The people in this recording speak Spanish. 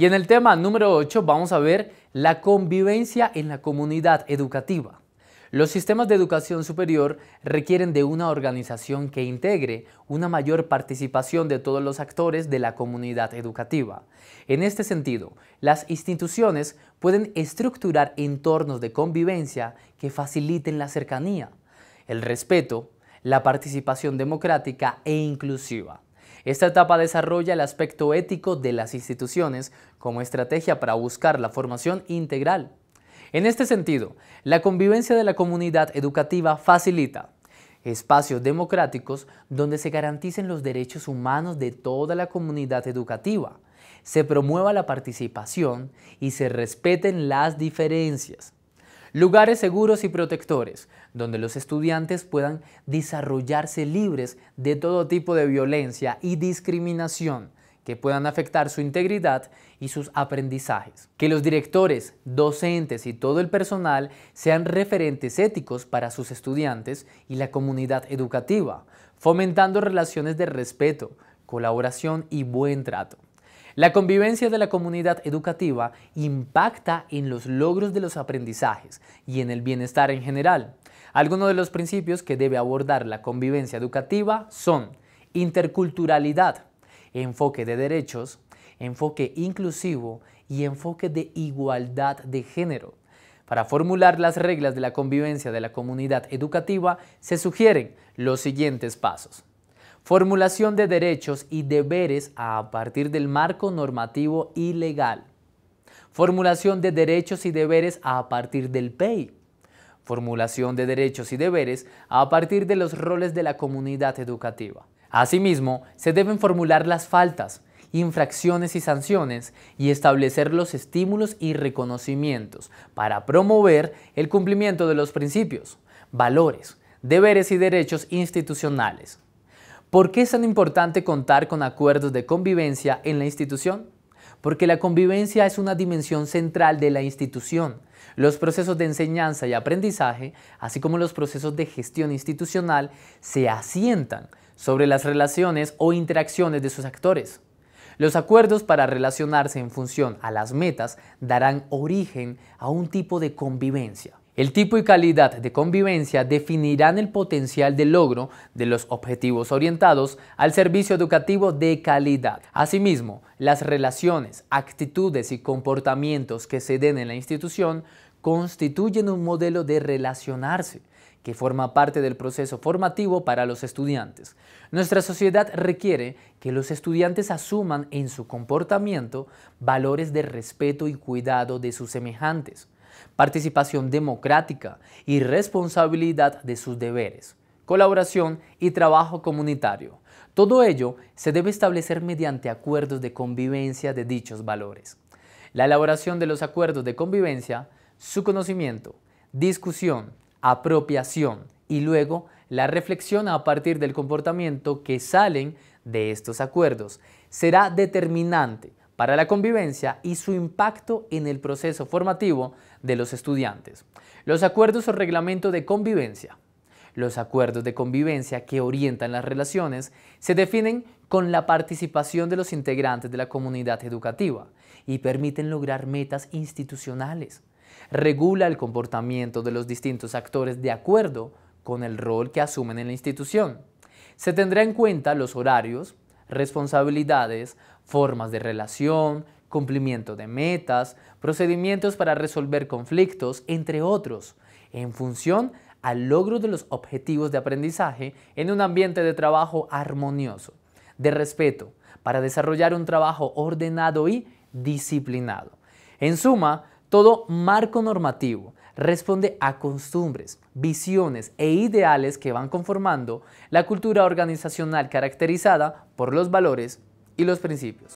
Y en el tema número 8 vamos a ver la convivencia en la comunidad educativa. Los sistemas de educación superior requieren de una organización que integre una mayor participación de todos los actores de la comunidad educativa. En este sentido, las instituciones pueden estructurar entornos de convivencia que faciliten la cercanía, el respeto, la participación democrática e inclusiva. Esta etapa desarrolla el aspecto ético de las instituciones como estrategia para buscar la formación integral. En este sentido, la convivencia de la comunidad educativa facilita espacios democráticos donde se garanticen los derechos humanos de toda la comunidad educativa, se promueva la participación y se respeten las diferencias lugares seguros y protectores, donde los estudiantes puedan desarrollarse libres de todo tipo de violencia y discriminación que puedan afectar su integridad y sus aprendizajes. Que los directores, docentes y todo el personal sean referentes éticos para sus estudiantes y la comunidad educativa, fomentando relaciones de respeto, colaboración y buen trato. La convivencia de la comunidad educativa impacta en los logros de los aprendizajes y en el bienestar en general. Algunos de los principios que debe abordar la convivencia educativa son interculturalidad, enfoque de derechos, enfoque inclusivo y enfoque de igualdad de género. Para formular las reglas de la convivencia de la comunidad educativa se sugieren los siguientes pasos. Formulación de derechos y deberes a partir del marco normativo y legal. Formulación de derechos y deberes a partir del PEI. Formulación de derechos y deberes a partir de los roles de la comunidad educativa. Asimismo, se deben formular las faltas, infracciones y sanciones y establecer los estímulos y reconocimientos para promover el cumplimiento de los principios, valores, deberes y derechos institucionales. ¿Por qué es tan importante contar con acuerdos de convivencia en la institución? Porque la convivencia es una dimensión central de la institución. Los procesos de enseñanza y aprendizaje, así como los procesos de gestión institucional, se asientan sobre las relaciones o interacciones de sus actores. Los acuerdos para relacionarse en función a las metas darán origen a un tipo de convivencia. El tipo y calidad de convivencia definirán el potencial de logro de los objetivos orientados al servicio educativo de calidad. Asimismo, las relaciones, actitudes y comportamientos que se den en la institución constituyen un modelo de relacionarse que forma parte del proceso formativo para los estudiantes. Nuestra sociedad requiere que los estudiantes asuman en su comportamiento valores de respeto y cuidado de sus semejantes participación democrática y responsabilidad de sus deberes, colaboración y trabajo comunitario. Todo ello se debe establecer mediante acuerdos de convivencia de dichos valores. La elaboración de los acuerdos de convivencia, su conocimiento, discusión, apropiación y luego la reflexión a partir del comportamiento que salen de estos acuerdos será determinante para la convivencia y su impacto en el proceso formativo de los estudiantes. Los acuerdos o reglamento de convivencia. Los acuerdos de convivencia que orientan las relaciones se definen con la participación de los integrantes de la comunidad educativa y permiten lograr metas institucionales. Regula el comportamiento de los distintos actores de acuerdo con el rol que asumen en la institución. Se tendrá en cuenta los horarios, responsabilidades, formas de relación, cumplimiento de metas, procedimientos para resolver conflictos, entre otros, en función al logro de los objetivos de aprendizaje en un ambiente de trabajo armonioso, de respeto, para desarrollar un trabajo ordenado y disciplinado. En suma, todo marco normativo responde a costumbres, visiones e ideales que van conformando la cultura organizacional caracterizada por los valores y los principios.